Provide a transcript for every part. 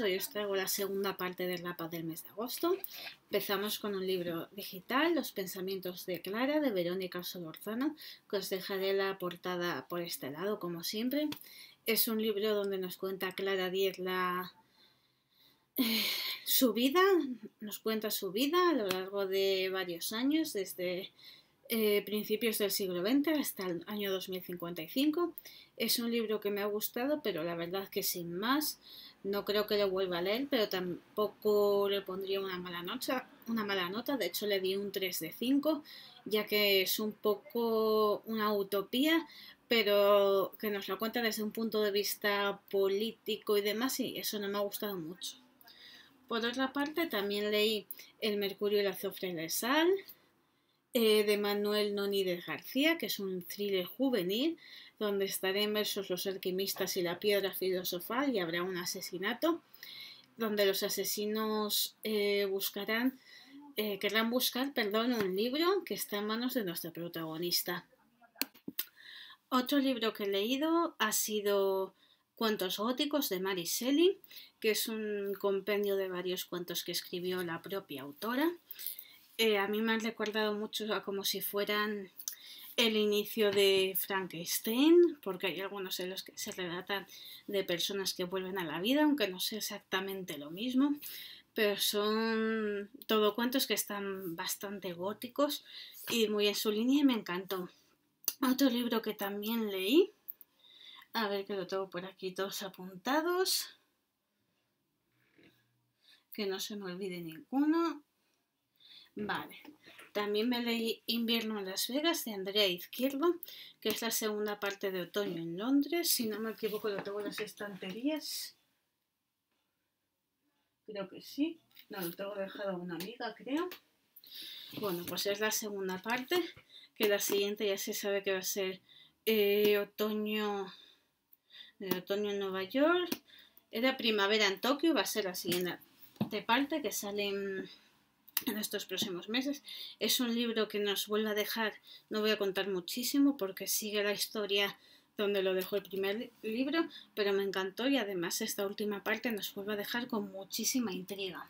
hoy os traigo la segunda parte del mapa del mes de agosto. Empezamos con un libro digital, Los pensamientos de Clara, de Verónica Solorzana que os dejaré la portada por este lado, como siempre. Es un libro donde nos cuenta Clara Diez la... Eh, su vida, nos cuenta su vida a lo largo de varios años, desde eh, principios del siglo XX hasta el año 2055. Es un libro que me ha gustado, pero la verdad que sin más, no creo que lo vuelva a leer, pero tampoco le pondría una mala nota. Una mala nota. De hecho, le di un 3 de 5, ya que es un poco una utopía, pero que nos lo cuenta desde un punto de vista político y demás, y eso no me ha gustado mucho. Por otra parte, también leí El Mercurio y la Azufre y la Sal, eh, de Manuel Noni de García, que es un thriller juvenil, donde estarán inmersos los alquimistas y la piedra filosofal y habrá un asesinato, donde los asesinos eh, buscarán, eh, querrán buscar, perdón, un libro que está en manos de nuestra protagonista. Otro libro que he leído ha sido Cuentos góticos de Mary Shelley, que es un compendio de varios cuentos que escribió la propia autora. Eh, a mí me han recordado mucho a como si fueran el inicio de Frankenstein, porque hay algunos en los que se relatan de personas que vuelven a la vida, aunque no sea exactamente lo mismo, pero son todo cuentos que están bastante góticos y muy en su línea y me encantó. Otro libro que también leí, a ver que lo tengo por aquí todos apuntados, que no se me olvide ninguno, Vale. También me leí Invierno en Las Vegas de Andrea Izquierdo, que es la segunda parte de Otoño en Londres. Si no me equivoco, lo tengo en las estanterías. Creo que sí. No, lo tengo dejado a una amiga, creo. Bueno, pues es la segunda parte, que la siguiente ya se sabe que va a ser eh, otoño, eh, otoño en Nueva York. Era primavera en Tokio, va a ser la siguiente parte que sale en en estos próximos meses. Es un libro que nos vuelve a dejar, no voy a contar muchísimo porque sigue la historia donde lo dejó el primer libro, pero me encantó y además esta última parte nos vuelve a dejar con muchísima intriga.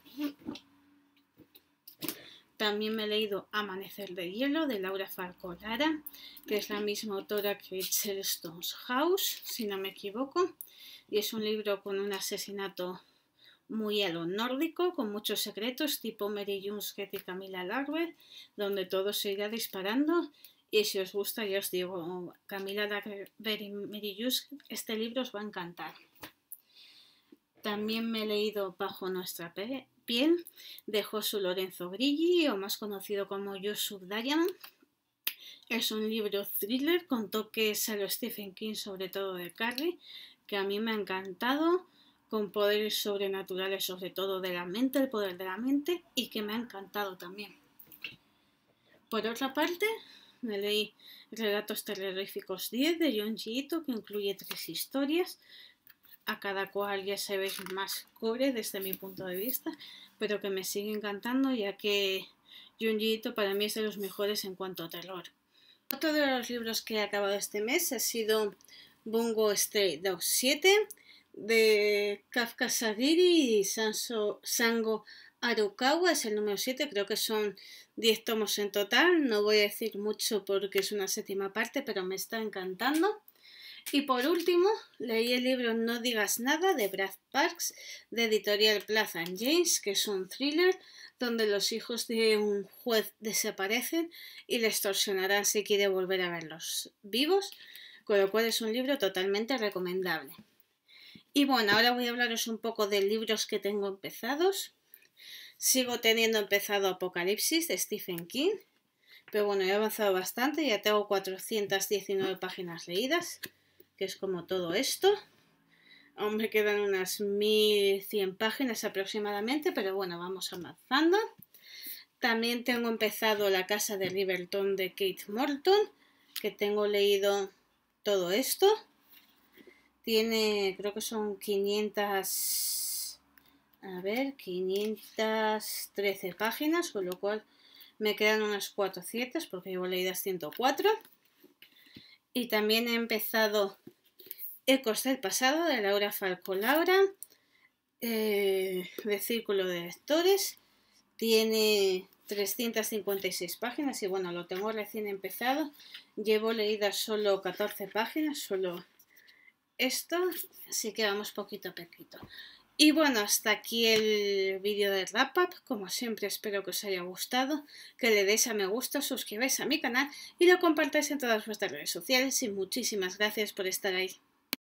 También me he leído Amanecer de Hielo de Laura Falcolara, que es la misma autora que Chelstone's House, si no me equivoco, y es un libro con un asesinato muy a nórdico, con muchos secretos tipo Mary Jones, y Camila Larver, donde todo se irá disparando. Y si os gusta, ya os digo, Camila Larver y Mary este libro os va a encantar. También me he leído Bajo nuestra piel de Josu Lorenzo Grilli, o más conocido como Yusuf Dayan. Es un libro thriller con toques a lo Stephen King, sobre todo de Carrie, que a mí me ha encantado con poderes sobrenaturales, sobre todo de la mente, el poder de la mente, y que me ha encantado también. Por otra parte, me leí Relatos Terroríficos 10 de John Ito, que incluye tres historias, a cada cual ya se ve más cubre desde mi punto de vista, pero que me sigue encantando ya que John Ito para mí es de los mejores en cuanto a terror. Otro de los libros que he acabado este mes ha sido Bungo Stray Dogs 7 de Kafka Sadiri y Sango Arukawa es el número 7, creo que son 10 tomos en total, no voy a decir mucho porque es una séptima parte, pero me está encantando. Y por último, leí el libro No digas nada de Brad Parks, de editorial Plaza James, que es un thriller donde los hijos de un juez desaparecen y le extorsionarán si quiere volver a verlos vivos, con lo cual es un libro totalmente recomendable. Y bueno, ahora voy a hablaros un poco de libros que tengo empezados. Sigo teniendo empezado Apocalipsis de Stephen King, pero bueno, he avanzado bastante, ya tengo 419 páginas leídas, que es como todo esto. Aún me quedan unas 1100 páginas aproximadamente, pero bueno, vamos avanzando. También tengo empezado La casa de Riverton de Kate Morton, que tengo leído todo esto tiene, creo que son 500, a ver, 513 páginas, con lo cual me quedan unas 400 porque llevo leídas 104. Y también he empezado Ecos del pasado de Laura Falco Laura, eh, de Círculo de Lectores. Tiene 356 páginas y bueno, lo tengo recién empezado. Llevo leídas solo 14 páginas, solo esto, así que vamos poquito a poquito. Y bueno, hasta aquí el vídeo de wrap up, como siempre espero que os haya gustado, que le deis a me gusta, suscribáis a mi canal y lo compartáis en todas vuestras redes sociales y muchísimas gracias por estar ahí.